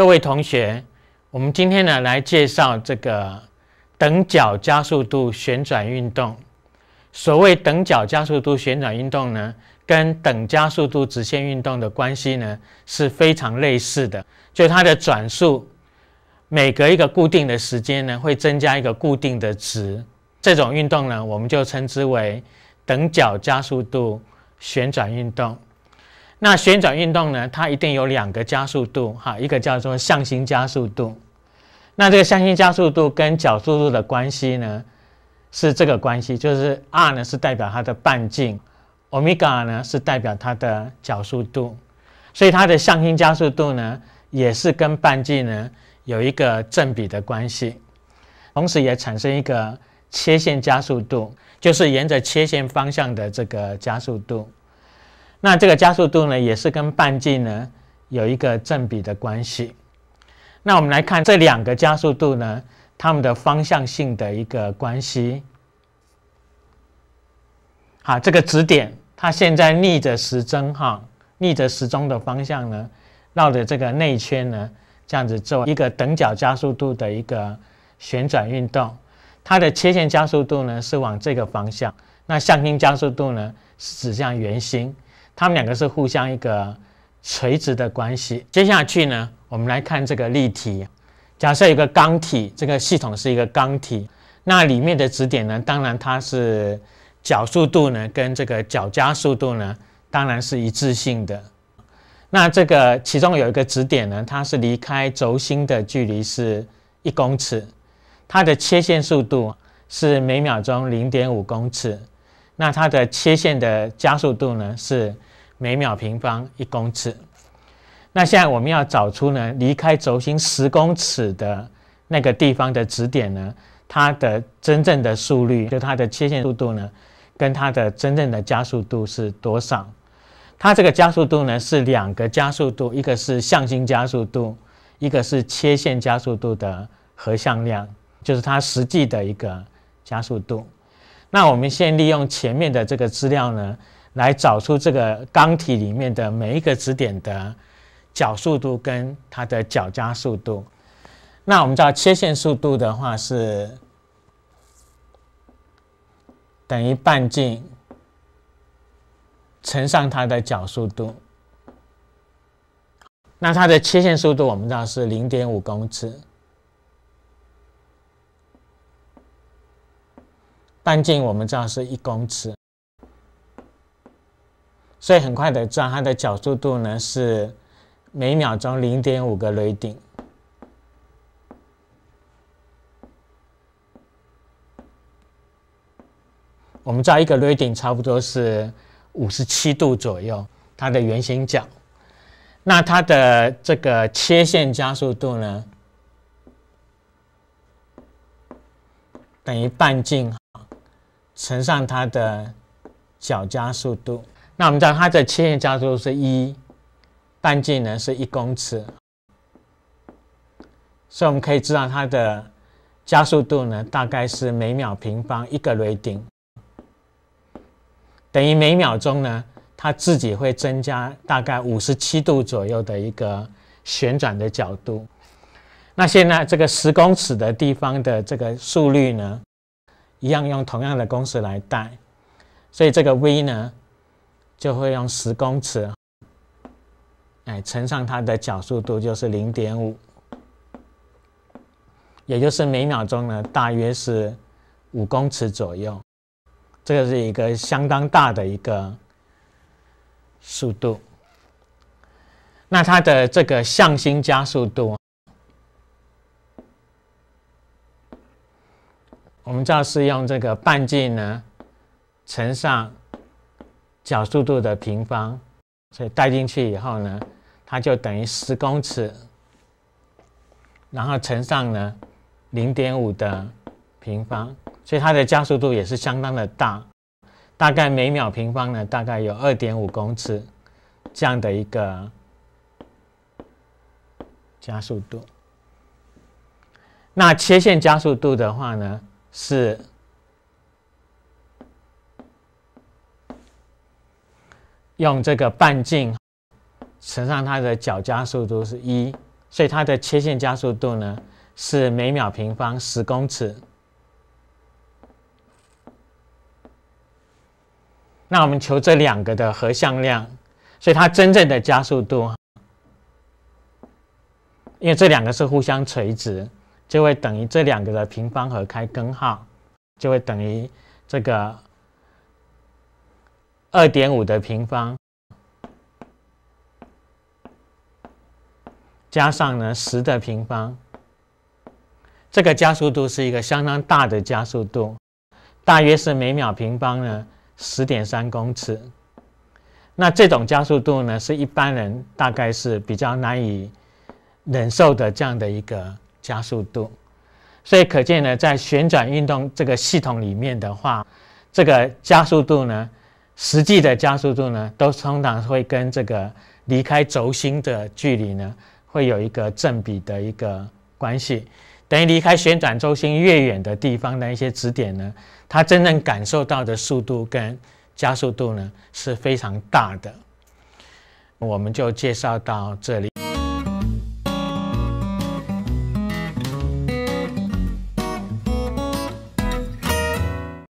各位同学，我们今天呢来介绍这个等角加速度旋转运动。所谓等角加速度旋转运动呢，跟等加速度直线运动的关系呢是非常类似的。就它的转速每隔一个固定的时间呢，会增加一个固定的值。这种运动呢，我们就称之为等角加速度旋转运动。那旋转运动呢？它一定有两个加速度，哈，一个叫做向心加速度。那这个向心加速度跟角速度的关系呢，是这个关系，就是 r 呢是代表它的半径，欧米伽呢是代表它的角速度，所以它的向心加速度呢也是跟半径呢有一个正比的关系，同时也产生一个切线加速度，就是沿着切线方向的这个加速度。那这个加速度呢，也是跟半径呢有一个正比的关系。那我们来看这两个加速度呢，它们的方向性的一个关系。好，这个指点它现在逆着时针哈，逆着时钟的方向呢，绕着这个内圈呢，这样子做一个等角加速度的一个旋转运动。它的切线加速度呢是往这个方向，那向心加速度呢是指向圆心。它们两个是互相一个垂直的关系。接下去呢，我们来看这个例题。假设一个钢体，这个系统是一个钢体，那里面的指点呢，当然它是角速度呢，跟这个角加速度呢，当然是一致性的。那这个其中有一个指点呢，它是离开轴心的距离是一公尺，它的切线速度是每秒钟零点五公尺，那它的切线的加速度呢是。每秒平方一公尺。那现在我们要找出呢，离开轴心十公尺的那个地方的指点呢，它的真正的速率就它的切线速度呢，跟它的真正的加速度是多少？它这个加速度呢，是两个加速度，一个是向心加速度，一个是切线加速度的合向量，就是它实际的一个加速度。那我们先利用前面的这个资料呢。来找出这个缸体里面的每一个支点的角速度跟它的角加速度。那我们知道切线速度的话是等于半径乘上它的角速度。那它的切线速度我们知道是零点五公尺，半径我们知道是一公尺。所以很快的知道它的角速度呢是每秒钟零点五个雷顶。我们知道一个雷顶差不多是五十七度左右，它的圆形角。那它的这个切线加速度呢，等于半径乘上它的角加速度。那我们知道它的切线加速度是一，半径呢是一公尺，所以我们可以知道它的加速度呢大概是每秒平方一个雷丁，等于每秒钟呢它自己会增加大概五十七度左右的一个旋转的角度。那现在这个十公尺的地方的这个速率呢，一样用同样的公式来带，所以这个 v 呢。就会用十公尺，哎，乘上它的角速度就是零点五，也就是每秒钟呢，大约是五公尺左右。这个是一个相当大的一个速度。那它的这个向心加速度，我们知道是用这个半径呢乘上。小速度的平方，所以带进去以后呢，它就等于十公尺，然后乘上呢零点五的平方，所以它的加速度也是相当的大，大概每秒平方呢，大概有二点五公尺这样的一个加速度。那切线加速度的话呢，是。用这个半径乘上它的角加速度是一，所以它的切线加速度呢是每秒平方十公尺。那我们求这两个的合向量，所以它真正的加速度，因为这两个是互相垂直，就会等于这两个的平方和开根号，就会等于这个。二点五的平方，加上呢十的平方，这个加速度是一个相当大的加速度，大约是每秒平方呢十点三公尺。那这种加速度呢，是一般人大概是比较难以忍受的这样的一个加速度，所以可见呢，在旋转运动这个系统里面的话，这个加速度呢。实际的加速度呢，都通常会跟这个离开轴心的距离呢，会有一个正比的一个关系。等于离开旋转轴心越远的地方的一些指点呢，它真正感受到的速度跟加速度呢，是非常大的。我们就介绍到这里。